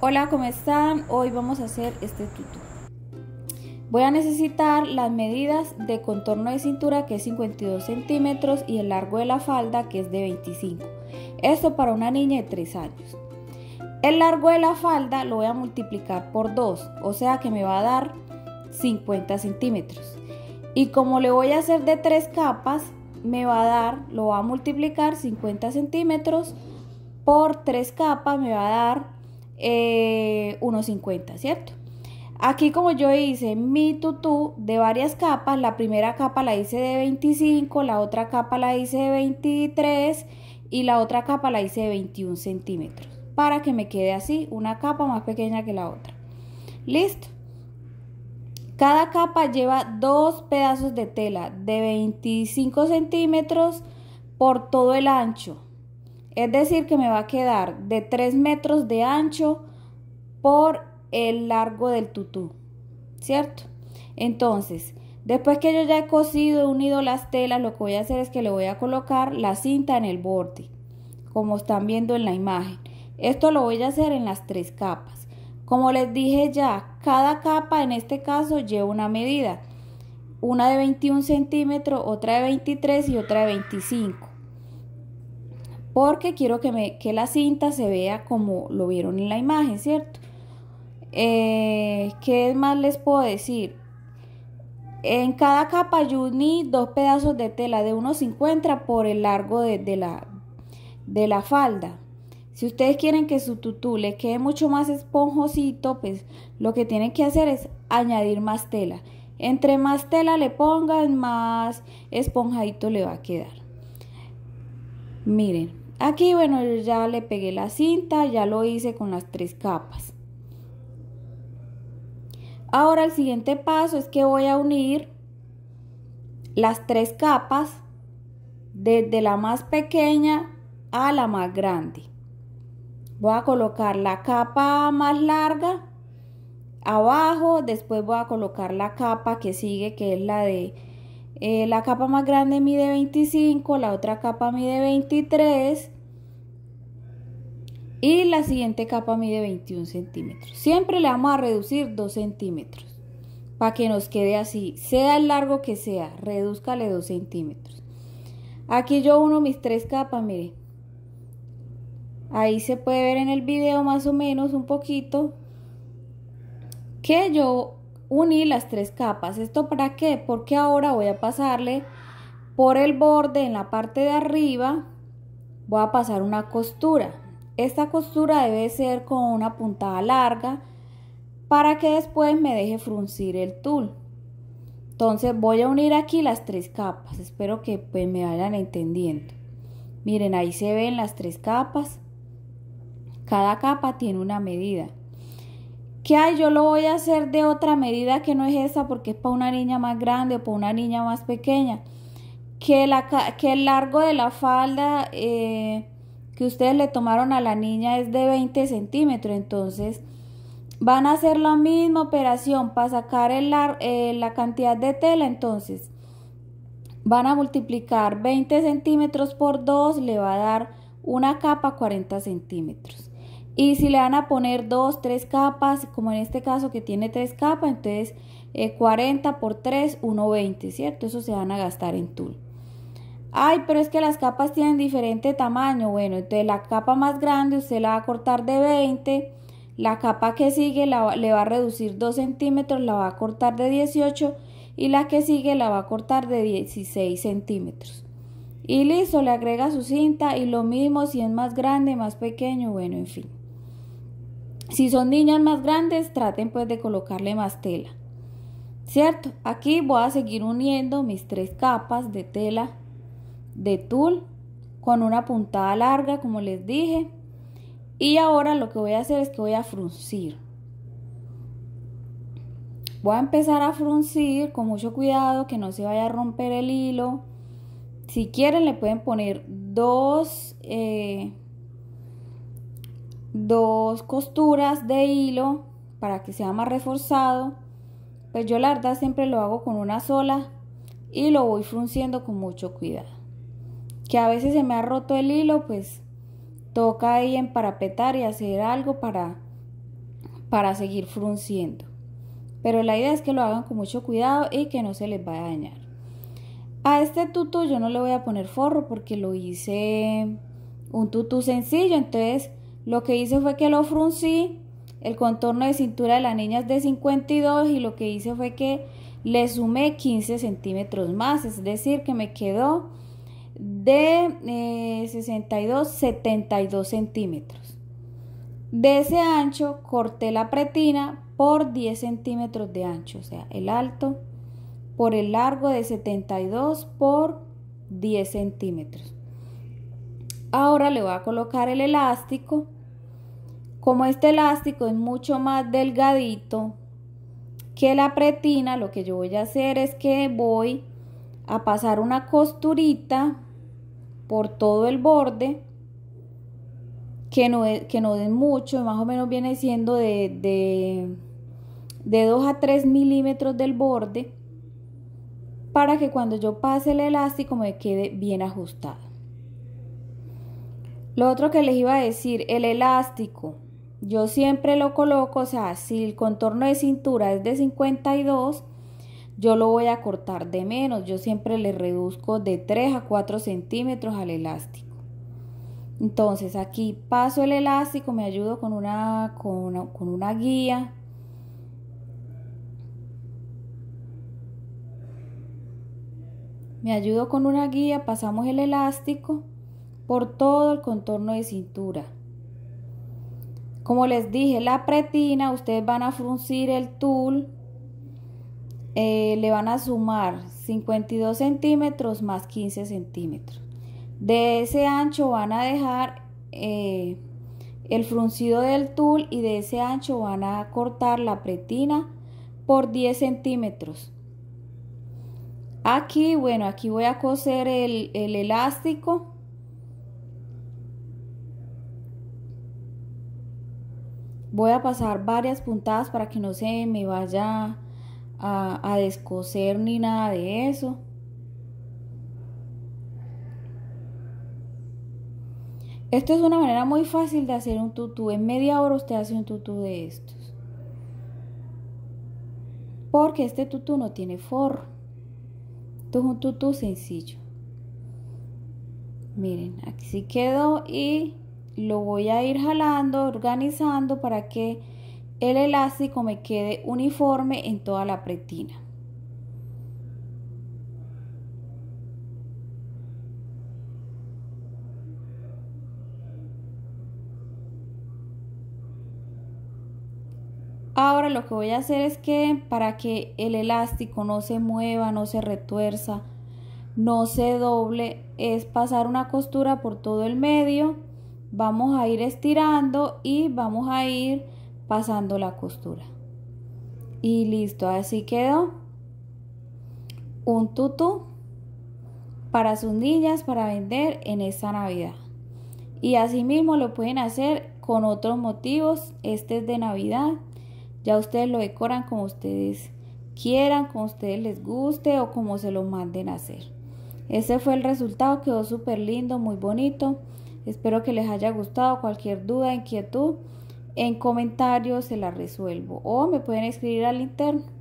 Hola, ¿cómo están? Hoy vamos a hacer este tutorial. Voy a necesitar las medidas de contorno de cintura que es 52 centímetros y el largo de la falda que es de 25. Esto para una niña de 3 años. El largo de la falda lo voy a multiplicar por 2, o sea que me va a dar 50 centímetros. Y como le voy a hacer de 3 capas, me va a dar, lo va a multiplicar 50 centímetros por 3 capas, me va a dar 1,50, eh, ¿cierto? Aquí como yo hice mi tutú de varias capas, la primera capa la hice de 25, la otra capa la hice de 23 y la otra capa la hice de 21 centímetros para que me quede así, una capa más pequeña que la otra. Listo. Cada capa lleva dos pedazos de tela de 25 centímetros por todo el ancho. Es decir, que me va a quedar de 3 metros de ancho por el largo del tutú, ¿cierto? Entonces, después que yo ya he cosido, y unido las telas, lo que voy a hacer es que le voy a colocar la cinta en el borde, como están viendo en la imagen. Esto lo voy a hacer en las tres capas. Como les dije ya, cada capa en este caso lleva una medida. Una de 21 centímetros, otra de 23 y otra de 25 porque quiero que, me, que la cinta se vea como lo vieron en la imagen, ¿cierto? Eh, ¿Qué más les puedo decir? En cada capa yo uní dos pedazos de tela de 1,50 por el largo de, la, de la falda. Si ustedes quieren que su tutú le quede mucho más y pues lo que tienen que hacer es añadir más tela. Entre más tela le pongan, más esponjadito le va a quedar. Miren, aquí bueno, ya le pegué la cinta, ya lo hice con las tres capas. Ahora el siguiente paso es que voy a unir las tres capas desde la más pequeña a la más grande. Voy a colocar la capa más larga abajo, después voy a colocar la capa que sigue que es la de eh, la capa más grande mide 25, la otra capa mide 23 y la siguiente capa mide 21 centímetros. Siempre le vamos a reducir 2 centímetros para que nos quede así, sea el largo que sea, reduzcale 2 centímetros. Aquí yo uno mis tres capas, mire. Ahí se puede ver en el video más o menos un poquito que yo uní las tres capas. ¿Esto para qué? Porque ahora voy a pasarle por el borde en la parte de arriba, voy a pasar una costura. Esta costura debe ser con una puntada larga para que después me deje fruncir el tul. Entonces voy a unir aquí las tres capas. Espero que pues, me vayan entendiendo. Miren, ahí se ven las tres capas. Cada capa tiene una medida que hay yo lo voy a hacer de otra medida que no es esa porque es para una niña más grande o para una niña más pequeña. Que, la, que el largo de la falda eh, que ustedes le tomaron a la niña es de 20 centímetros, entonces van a hacer la misma operación para sacar eh, la cantidad de tela, entonces van a multiplicar 20 centímetros por 2, le va a dar una capa 40 centímetros. Y si le van a poner dos, tres capas, como en este caso que tiene tres capas, entonces 40 eh, por 3, 1,20, ¿cierto? Eso se van a gastar en tul. Ay, pero es que las capas tienen diferente tamaño. Bueno, entonces la capa más grande usted la va a cortar de 20. La capa que sigue la, le va a reducir 2 centímetros, la va a cortar de 18. Y la que sigue la va a cortar de 16 centímetros. Y listo, le agrega su cinta y lo mismo si es más grande, más pequeño, bueno, en fin. Si son niñas más grandes, traten pues de colocarle más tela. ¿Cierto? Aquí voy a seguir uniendo mis tres capas de tela de tul con una puntada larga, como les dije. Y ahora lo que voy a hacer es que voy a fruncir. Voy a empezar a fruncir con mucho cuidado que no se vaya a romper el hilo. Si quieren le pueden poner dos... Eh, dos costuras de hilo para que sea más reforzado. Pues yo la verdad siempre lo hago con una sola y lo voy frunciendo con mucho cuidado. Que a veces se me ha roto el hilo, pues toca ahí parapetar y hacer algo para, para seguir frunciendo. Pero la idea es que lo hagan con mucho cuidado y que no se les vaya a dañar. A este tutú yo no le voy a poner forro porque lo hice un tutú sencillo, entonces lo que hice fue que lo fruncí, el contorno de cintura de la niña es de 52 y lo que hice fue que le sumé 15 centímetros más, es decir, que me quedó de 62, eh, 72 centímetros. De ese ancho corté la pretina por 10 centímetros de ancho, o sea, el alto por el largo de 72 por 10 centímetros. Ahora le voy a colocar el elástico como este elástico es mucho más delgadito que la pretina, lo que yo voy a hacer es que voy a pasar una costurita por todo el borde que no es, que no den mucho, más o menos viene siendo de, de 2 a 3 milímetros del borde para que cuando yo pase el elástico me quede bien ajustado. Lo otro que les iba a decir, el elástico yo siempre lo coloco, o sea, si el contorno de cintura es de 52, yo lo voy a cortar de menos. Yo siempre le reduzco de 3 a 4 centímetros al elástico. Entonces aquí paso el elástico, me ayudo con una, con una, con una guía. Me ayudo con una guía, pasamos el elástico por todo el contorno de cintura. Como les dije, la pretina, ustedes van a fruncir el tul, eh, le van a sumar 52 centímetros más 15 centímetros. De ese ancho van a dejar eh, el fruncido del tul y de ese ancho van a cortar la pretina por 10 centímetros. Aquí, bueno, aquí voy a coser el elástico Voy a pasar varias puntadas para que no se me vaya a, a descoser ni nada de eso. Esto es una manera muy fácil de hacer un tutú. En media hora usted hace un tutú de estos. Porque este tutú no tiene forro. Esto es un tutú sencillo. Miren, aquí quedó y lo voy a ir jalando, organizando para que el elástico me quede uniforme en toda la pretina. Ahora lo que voy a hacer es que para que el elástico no se mueva, no se retuerza, no se doble, es pasar una costura por todo el medio vamos a ir estirando y vamos a ir pasando la costura y listo así quedó un tutú para sus niñas para vender en esta navidad y así mismo lo pueden hacer con otros motivos este es de navidad ya ustedes lo decoran como ustedes quieran como ustedes les guste o como se lo manden a hacer ese fue el resultado quedó súper lindo muy bonito Espero que les haya gustado. Cualquier duda, inquietud, en comentarios se la resuelvo. O me pueden escribir al interno.